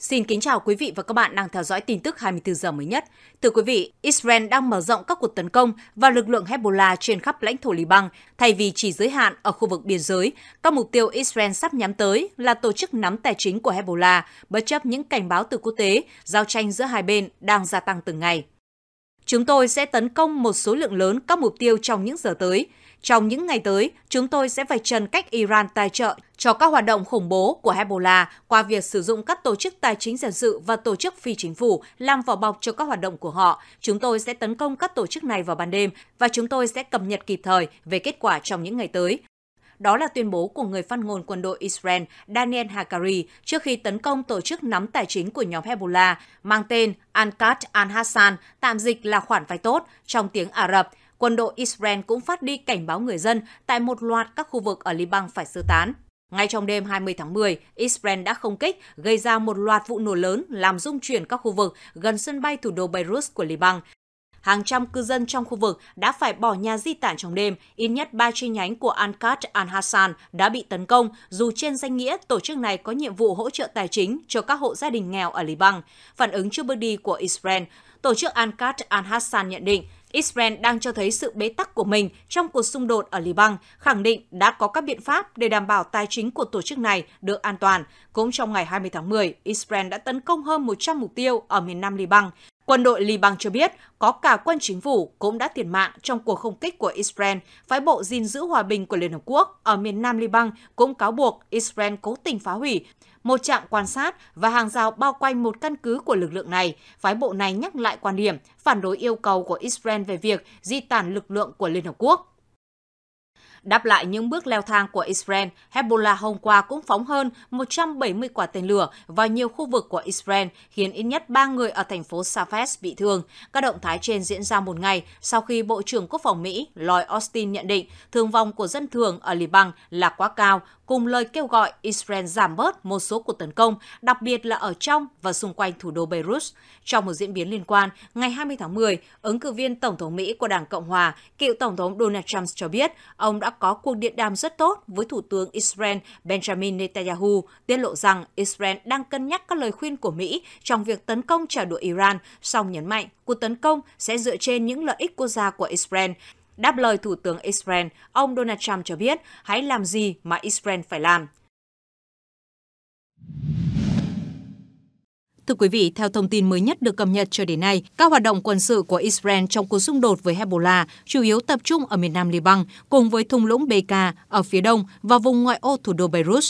Xin kính chào quý vị và các bạn đang theo dõi tin tức 24 giờ mới nhất. Thưa quý vị, Israel đang mở rộng các cuộc tấn công vào lực lượng Hezbollah trên khắp lãnh thổ Liban thay vì chỉ giới hạn ở khu vực biên giới. Các mục tiêu Israel sắp nhắm tới là tổ chức nắm tài chính của Hezbollah, bất chấp những cảnh báo từ quốc tế, giao tranh giữa hai bên đang gia tăng từng ngày. Chúng tôi sẽ tấn công một số lượng lớn các mục tiêu trong những giờ tới. Trong những ngày tới, chúng tôi sẽ vạch trần cách Iran tài trợ cho các hoạt động khủng bố của Hezbollah qua việc sử dụng các tổ chức tài chính dân sự và tổ chức phi chính phủ làm vỏ bọc cho các hoạt động của họ. Chúng tôi sẽ tấn công các tổ chức này vào ban đêm và chúng tôi sẽ cập nhật kịp thời về kết quả trong những ngày tới. Đó là tuyên bố của người phát ngôn quân đội Israel Daniel Hakari trước khi tấn công tổ chức nắm tài chính của nhóm Hezbollah mang tên Ankat al-Hassan, tạm dịch là khoản vay tốt trong tiếng Ả Rập, quân đội Israel cũng phát đi cảnh báo người dân tại một loạt các khu vực ở Liban phải sơ tán. Ngay trong đêm 20 tháng 10, Israel đã không kích, gây ra một loạt vụ nổ lớn làm rung chuyển các khu vực gần sân bay thủ đô Beirut của Liban. Hàng trăm cư dân trong khu vực đã phải bỏ nhà di tản trong đêm, ít nhất ba chi nhánh của Ankat Al-Hassan đã bị tấn công, dù trên danh nghĩa tổ chức này có nhiệm vụ hỗ trợ tài chính cho các hộ gia đình nghèo ở Liban. Phản ứng trước bước đi của Israel, tổ chức Ankat Al-Hassan nhận định Israel đang cho thấy sự bế tắc của mình trong cuộc xung đột ở Liban, khẳng định đã có các biện pháp để đảm bảo tài chính của tổ chức này được an toàn. Cũng trong ngày 20 tháng 10, Israel đã tấn công hơn 100 mục tiêu ở miền nam Liban, Quân đội Liban cho biết có cả quân chính phủ cũng đã thiệt mạng trong cuộc không kích của Israel. Phái bộ gìn giữ hòa bình của Liên Hợp Quốc ở miền nam Liban cũng cáo buộc Israel cố tình phá hủy một trạm quan sát và hàng rào bao quanh một căn cứ của lực lượng này. Phái bộ này nhắc lại quan điểm phản đối yêu cầu của Israel về việc di tản lực lượng của Liên Hợp Quốc. Đáp lại những bước leo thang của Israel, Hezbollah hôm qua cũng phóng hơn 170 quả tên lửa vào nhiều khu vực của Israel, khiến ít nhất 3 người ở thành phố Safed bị thương. Các động thái trên diễn ra một ngày sau khi Bộ trưởng Quốc phòng Mỹ Lloyd Austin nhận định thương vong của dân thường ở Liban là quá cao, cùng lời kêu gọi Israel giảm bớt một số cuộc tấn công, đặc biệt là ở trong và xung quanh thủ đô Beirut. Trong một diễn biến liên quan, ngày 20 tháng 10, ứng cử viên Tổng thống Mỹ của Đảng Cộng Hòa, cựu Tổng thống Donald Trump cho biết ông đã có cuộc điện đàm rất tốt với Thủ tướng Israel Benjamin Netanyahu, tiết lộ rằng Israel đang cân nhắc các lời khuyên của Mỹ trong việc tấn công trả đũa Iran, song nhấn mạnh cuộc tấn công sẽ dựa trên những lợi ích quốc gia của Israel. Đáp lời Thủ tướng Israel, ông Donald Trump cho biết hãy làm gì mà Israel phải làm. Thưa quý vị, theo thông tin mới nhất được cập nhật cho đến nay, các hoạt động quân sự của Israel trong cuộc xung đột với Hezbollah chủ yếu tập trung ở miền nam Liban cùng với thung lũng Bekaa ở phía đông và vùng ngoại ô thủ đô Beirut.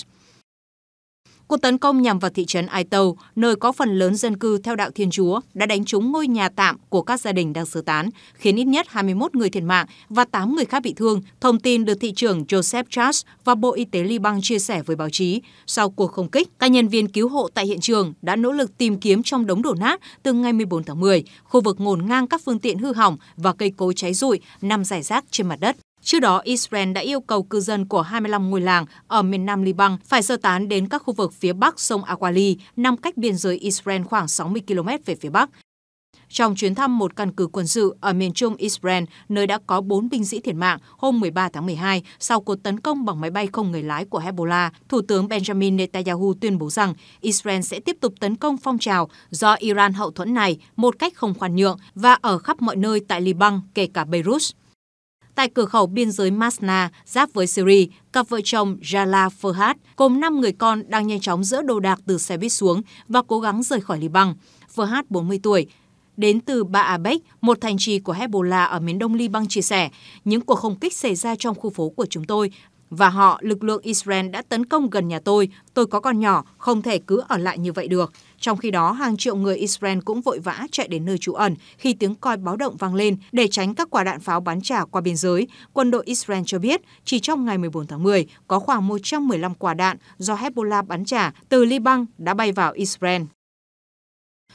Cuộc tấn công nhằm vào thị trấn Aito, nơi có phần lớn dân cư theo đạo Thiên Chúa, đã đánh trúng ngôi nhà tạm của các gia đình đang sơ tán, khiến ít nhất 21 người thiệt mạng và 8 người khác bị thương, thông tin được thị trưởng Joseph Charles và Bộ Y tế Liban chia sẻ với báo chí. Sau cuộc không kích, các nhân viên cứu hộ tại hiện trường đã nỗ lực tìm kiếm trong đống đổ nát từ ngày 14 tháng 10, khu vực ngổn ngang các phương tiện hư hỏng và cây cối cháy rụi nằm rải rác trên mặt đất. Trước đó, Israel đã yêu cầu cư dân của 25 ngôi làng ở miền nam Liban phải sơ tán đến các khu vực phía bắc sông Aquali, nằm cách biên giới Israel khoảng 60 km về phía bắc. Trong chuyến thăm một căn cứ quân sự ở miền trung Israel, nơi đã có 4 binh sĩ thiệt mạng hôm 13 tháng 12 sau cuộc tấn công bằng máy bay không người lái của Hezbollah, Thủ tướng Benjamin Netanyahu tuyên bố rằng Israel sẽ tiếp tục tấn công phong trào do Iran hậu thuẫn này một cách không khoan nhượng và ở khắp mọi nơi tại Liban, kể cả Beirut. Tại cửa khẩu biên giới Masna, giáp với Syria, cặp vợ chồng Jala Ferhat cùng 5 người con đang nhanh chóng dỡ đồ đạc từ xe buýt xuống và cố gắng rời khỏi Liban. Ferhat, 40 tuổi, đến từ Baabek, một thành trì của Hezbollah ở miền đông Liban chia sẻ, những cuộc không kích xảy ra trong khu phố của chúng tôi và họ, lực lượng Israel đã tấn công gần nhà tôi, tôi có con nhỏ, không thể cứ ở lại như vậy được. Trong khi đó, hàng triệu người Israel cũng vội vã chạy đến nơi trú ẩn khi tiếng coi báo động vang lên để tránh các quả đạn pháo bắn trả qua biên giới. Quân đội Israel cho biết, chỉ trong ngày 14 tháng 10, có khoảng 115 quả đạn do Hezbollah bắn trả từ Liban đã bay vào Israel.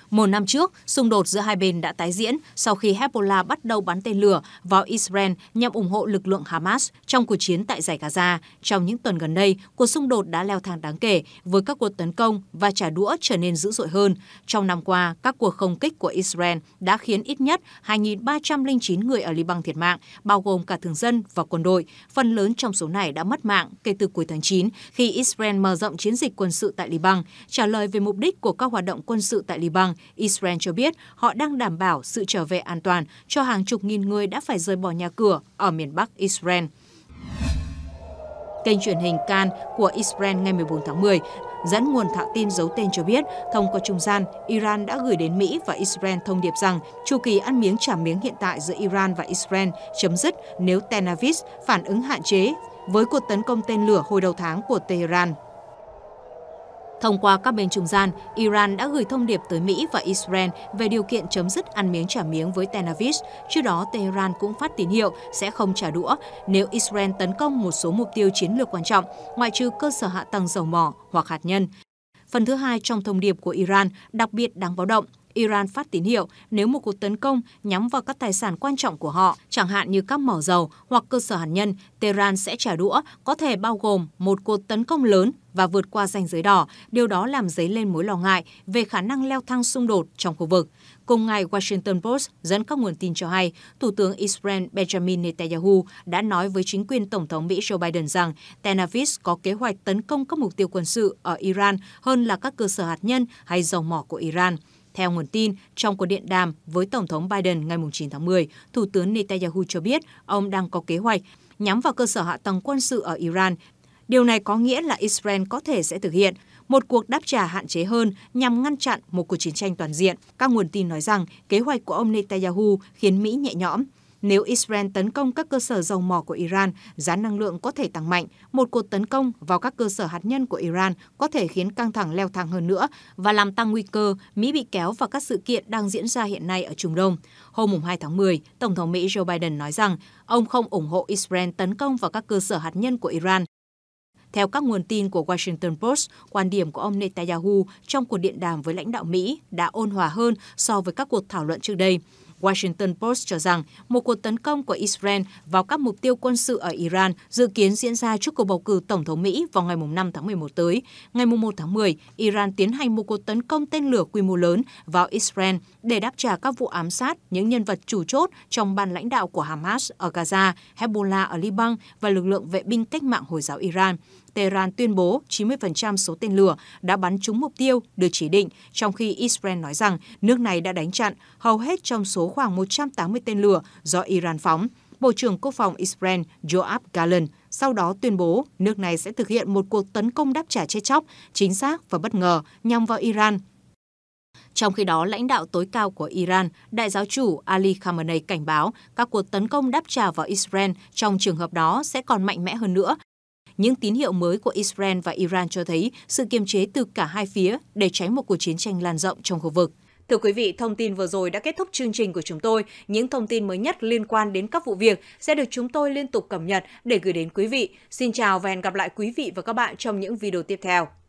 Một năm trước, xung đột giữa hai bên đã tái diễn sau khi Hezbollah bắt đầu bắn tên lửa vào Israel nhằm ủng hộ lực lượng Hamas trong cuộc chiến tại giải Gaza. Trong những tuần gần đây, cuộc xung đột đã leo thang đáng kể với các cuộc tấn công và trả đũa trở nên dữ dội hơn. Trong năm qua, các cuộc không kích của Israel đã khiến ít nhất 2.309 người ở Liban thiệt mạng, bao gồm cả thường dân và quân đội. Phần lớn trong số này đã mất mạng kể từ cuối tháng 9 khi Israel mở rộng chiến dịch quân sự tại Liban. Trả lời về mục đích của các hoạt động quân sự tại Liban, Israel cho biết họ đang đảm bảo sự trở về an toàn cho hàng chục nghìn người đã phải rời bỏ nhà cửa ở miền Bắc Israel. Kênh truyền hình Can của Israel ngày 14 tháng 10 dẫn nguồn thạo tin giấu tên cho biết, thông qua trung gian, Iran đã gửi đến Mỹ và Israel thông điệp rằng chu kỳ ăn miếng trả miếng hiện tại giữa Iran và Israel chấm dứt nếu Tel Aviv phản ứng hạn chế với cuộc tấn công tên lửa hồi đầu tháng của Tehran. Thông qua các bên trung gian, Iran đã gửi thông điệp tới Mỹ và Israel về điều kiện chấm dứt ăn miếng trả miếng với Tel Aviv. Trước đó, Tehran cũng phát tín hiệu sẽ không trả đũa nếu Israel tấn công một số mục tiêu chiến lược quan trọng, ngoại trừ cơ sở hạ tầng dầu mỏ hoặc hạt nhân. Phần thứ hai trong thông điệp của Iran đặc biệt đáng báo động Iran phát tín hiệu nếu một cuộc tấn công nhắm vào các tài sản quan trọng của họ, chẳng hạn như các mỏ dầu hoặc cơ sở hạt nhân, Tehran sẽ trả đũa, có thể bao gồm một cuộc tấn công lớn và vượt qua ranh giới đỏ, điều đó làm dấy lên mối lo ngại về khả năng leo thang xung đột trong khu vực. Cùng ngày, Washington Post dẫn các nguồn tin cho hay, Thủ tướng Israel Benjamin Netanyahu đã nói với chính quyền Tổng thống Mỹ Joe Biden rằng Tel Aviv có kế hoạch tấn công các mục tiêu quân sự ở Iran hơn là các cơ sở hạt nhân hay dầu mỏ của Iran. Theo nguồn tin, trong cuộc điện đàm với Tổng thống Biden ngày 9 tháng 10, Thủ tướng Netanyahu cho biết ông đang có kế hoạch nhắm vào cơ sở hạ tầng quân sự ở Iran. Điều này có nghĩa là Israel có thể sẽ thực hiện một cuộc đáp trả hạn chế hơn nhằm ngăn chặn một cuộc chiến tranh toàn diện. Các nguồn tin nói rằng kế hoạch của ông Netanyahu khiến Mỹ nhẹ nhõm. Nếu Israel tấn công các cơ sở dầu mỏ của Iran, giá năng lượng có thể tăng mạnh. Một cuộc tấn công vào các cơ sở hạt nhân của Iran có thể khiến căng thẳng leo thang hơn nữa và làm tăng nguy cơ Mỹ bị kéo vào các sự kiện đang diễn ra hiện nay ở Trung Đông. Hôm 2 tháng 10, Tổng thống Mỹ Joe Biden nói rằng ông không ủng hộ Israel tấn công vào các cơ sở hạt nhân của Iran theo các nguồn tin của Washington Post, quan điểm của ông Netanyahu trong cuộc điện đàm với lãnh đạo Mỹ đã ôn hòa hơn so với các cuộc thảo luận trước đây. Washington Post cho rằng một cuộc tấn công của Israel vào các mục tiêu quân sự ở Iran dự kiến diễn ra trước cuộc bầu cử Tổng thống Mỹ vào ngày 5 tháng 11 tới. Ngày 1 tháng 10, Iran tiến hành một cuộc tấn công tên lửa quy mô lớn vào Israel để đáp trả các vụ ám sát những nhân vật chủ chốt trong ban lãnh đạo của Hamas ở Gaza, Hezbollah ở Liban và lực lượng vệ binh cách mạng Hồi giáo Iran. Tehran tuyên bố 90% số tên lửa đã bắn trúng mục tiêu được chỉ định, trong khi Israel nói rằng nước này đã đánh chặn hầu hết trong số khoảng 180 tên lửa do Iran phóng. Bộ trưởng Quốc phòng Israel Joab Gallant sau đó tuyên bố nước này sẽ thực hiện một cuộc tấn công đáp trả chết chóc, chính xác và bất ngờ nhằm vào Iran trong khi đó, lãnh đạo tối cao của Iran, đại giáo chủ Ali Khamenei cảnh báo các cuộc tấn công đáp trả vào Israel trong trường hợp đó sẽ còn mạnh mẽ hơn nữa những tín hiệu mới của Israel và Iran cho thấy sự kiềm chế từ cả hai phía để tránh một cuộc chiến tranh lan rộng trong khu vực. Thưa quý vị, thông tin vừa rồi đã kết thúc chương trình của chúng tôi. Những thông tin mới nhất liên quan đến các vụ việc sẽ được chúng tôi liên tục cập nhật để gửi đến quý vị. Xin chào và hẹn gặp lại quý vị và các bạn trong những video tiếp theo.